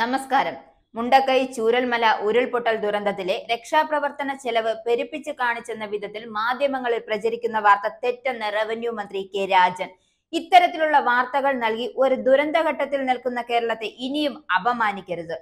നമസ്കാരം മുണ്ടക്കൈ ചൂരൽമല ഉരുൾപൊട്ടൽ ദുരന്തത്തിലെ രക്ഷാപ്രവർത്തന ചെലവ് പെരുപ്പിച്ച് കാണിച്ചെന്ന വിധത്തിൽ മാധ്യമങ്ങളിൽ പ്രചരിക്കുന്ന വാർത്ത തെറ്റെന്ന് റവന്യൂ മന്ത്രി കെ രാജൻ ഇത്തരത്തിലുള്ള വാർത്തകൾ നൽകി ഒരു ദുരന്തഘട്ടത്തിൽ നിൽക്കുന്ന കേരളത്തെ ഇനിയും അപമാനിക്കരുത്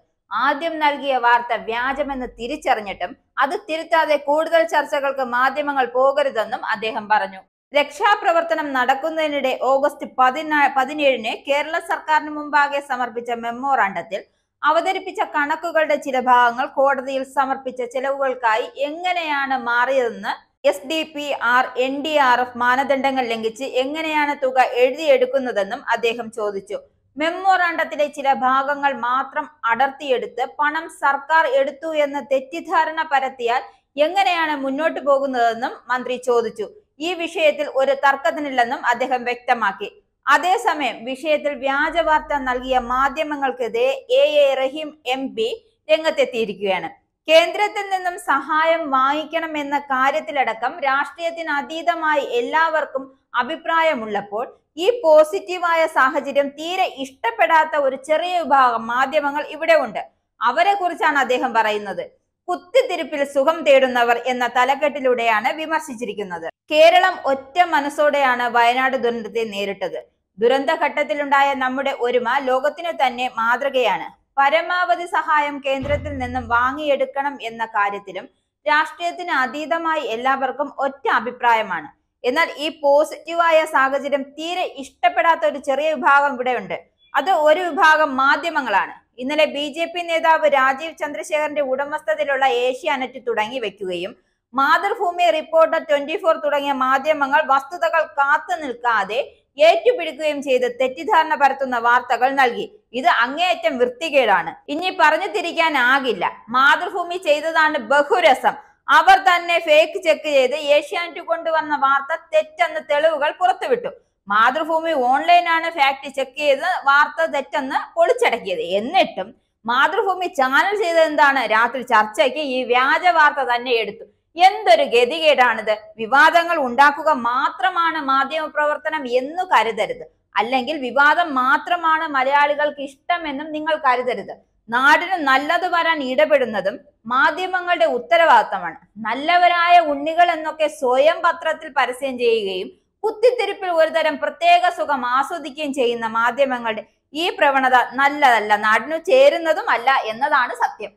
ആദ്യം നൽകിയ വാർത്ത വ്യാജമെന്ന് തിരിച്ചറിഞ്ഞിട്ടും അത് തിരുത്താതെ കൂടുതൽ ചർച്ചകൾക്ക് മാധ്യമങ്ങൾ പോകരുതെന്നും അദ്ദേഹം പറഞ്ഞു രക്ഷാപ്രവർത്തനം നടക്കുന്നതിനിടെ ഓഗസ്റ്റ് പതിനാ പതിനേഴിന് കേരള സർക്കാരിന് മുമ്പാകെ സമർപ്പിച്ച മെമ്മോറാണ്ടത്തിൽ അവതരിപ്പിച്ച കണക്കുകളുടെ ചില ഭാഗങ്ങൾ കോടതിയിൽ സമർപ്പിച്ച ചെലവുകൾക്കായി എങ്ങനെയാണ് മാറിയതെന്ന് S D P R N D R F മാനദണ്ഡങ്ങൾ ലംഘിച്ച് എങ്ങനെയാണ് തുക എഴുതിയെടുക്കുന്നതെന്നും അദ്ദേഹം ചോദിച്ചു മെമ്മോറാണ്ടത്തിലെ ചില ഭാഗങ്ങൾ മാത്രം അടർത്തിയെടുത്ത് പണം സർക്കാർ എടുത്തു എന്ന തെറ്റിദ്ധാരണ പരത്തിയാൽ എങ്ങനെയാണ് മുന്നോട്ടു പോകുന്നതെന്നും മന്ത്രി ചോദിച്ചു ഈ വിഷയത്തിൽ ഒരു തർക്കത്തിനില്ലെന്നും അദ്ദേഹം വ്യക്തമാക്കി അതേസമയം വിഷയത്തിൽ വ്യാജ വാർത്ത നൽകിയ മാധ്യമങ്ങൾക്കെതിരെ A A Rahim M P രംഗത്തെത്തിയിരിക്കുകയാണ് കേന്ദ്രത്തിൽ നിന്നും സഹായം വാങ്ങിക്കണം എന്ന കാര്യത്തിലടക്കം രാഷ്ട്രീയത്തിന് അതീതമായി എല്ലാവർക്കും അഭിപ്രായമുള്ളപ്പോൾ ഈ പോസിറ്റീവായ സാഹചര്യം തീരെ ഇഷ്ടപ്പെടാത്ത ഒരു ചെറിയ വിഭാഗം മാധ്യമങ്ങൾ ഇവിടെ ഉണ്ട് അവരെ കുറിച്ചാണ് അദ്ദേഹം പറയുന്നത് കുത്തിത്തിരിപ്പിൽ സുഖം തേടുന്നവർ എന്ന തലക്കെട്ടിലൂടെയാണ് വിമർശിച്ചിരിക്കുന്നത് കേരളം ഒറ്റ മനസ്സോടെയാണ് വയനാട് ദുരന്തത്തെ നേരിട്ടത് ദുരന്തഘട്ടത്തിലുണ്ടായ നമ്മുടെ ഒരുമ ലോകത്തിനു തന്നെ മാതൃകയാണ് പരമാവധി സഹായം കേന്ദ്രത്തിൽ നിന്നും വാങ്ങിയെടുക്കണം എന്ന കാര്യത്തിലും രാഷ്ട്രീയത്തിന് അതീതമായി എല്ലാവർക്കും ഒറ്റ അഭിപ്രായമാണ് എന്നാൽ ഈ പോസിറ്റീവായ സാഹചര്യം തീരെ ഇഷ്ടപ്പെടാത്ത ഒരു ചെറിയ വിഭാഗം ഇവിടെയുണ്ട് അത് ഒരു വിഭാഗം മാധ്യമങ്ങളാണ് ഇന്നലെ ബി ജെ പി നേതാവ് രാജീവ് ചന്ദ്രശേഖറിന്റെ ഉടമസ്ഥതയിലുള്ള ഏഷ്യാനെറ്റ് തുടങ്ങി വെക്കുകയും മാതൃഭൂമി റിപ്പോർട്ടർ ട്വന്റി ഫോർ തുടങ്ങിയ മാധ്യമങ്ങൾ വസ്തുതകൾ കാത്തു നിൽക്കാതെ ഏറ്റുപിടിക്കുകയും ചെയ്ത് തെറ്റിദ്ധാരണ പരത്തുന്ന വാർത്തകൾ നൽകി ഇത് അങ്ങേയറ്റം വൃത്തികേടാണ് ഇനി പറഞ്ഞു തിരിക്കാനാകില്ല മാതൃഭൂമി ചെയ്തതാണ് ബഹുരസം അവർ തന്നെ ഫേക്ക് ചെക്ക് ചെയ്ത് ഏഷ്യാനെറ്റ് കൊണ്ടുവന്ന വാർത്ത തെറ്റെന്ന് തെളിവുകൾ പുറത്തുവിട്ടു മാതൃഭൂമി ഓൺലൈനാണ് ഫാക്ട് ചെക്ക് ചെയ്ത് വാർത്ത തെറ്റെന്ന് പൊളിച്ചടക്കിയത് എന്നിട്ടും മാതൃഭൂമി ചാനൽ ചെയ്തത് എന്താണ് രാത്രി ചർച്ചയ്ക്ക് ഈ വ്യാജ വാർത്ത തന്നെ എടുത്തു എന്തൊരു ഗതികേടാണിത് വിവാദങ്ങൾ ഉണ്ടാക്കുക മാത്രമാണ് മാധ്യമ പ്രവർത്തനം എന്ന് കരുതരുത് അല്ലെങ്കിൽ വിവാദം മാത്രമാണ് മലയാളികൾക്ക് ഇഷ്ടമെന്നും നിങ്ങൾ കരുതരുത് നാടിന് നല്ലത് വരാൻ ഇടപെടുന്നതും മാധ്യമങ്ങളുടെ ഉത്തരവാദിത്തമാണ് നല്ലവരായ ഉണ്ണികൾ എന്നൊക്കെ സ്വയം പത്രത്തിൽ പരസ്യം ചെയ്യുകയും കുത്തിത്തിരിപ്പിൽ ഒരുതരം പ്രത്യേക സുഖം ആസ്വദിക്കുകയും ചെയ്യുന്ന മാധ്യമങ്ങളുടെ ഈ പ്രവണത നല്ലതല്ല നാടിനു ചേരുന്നതും അല്ല എന്നതാണ് സത്യം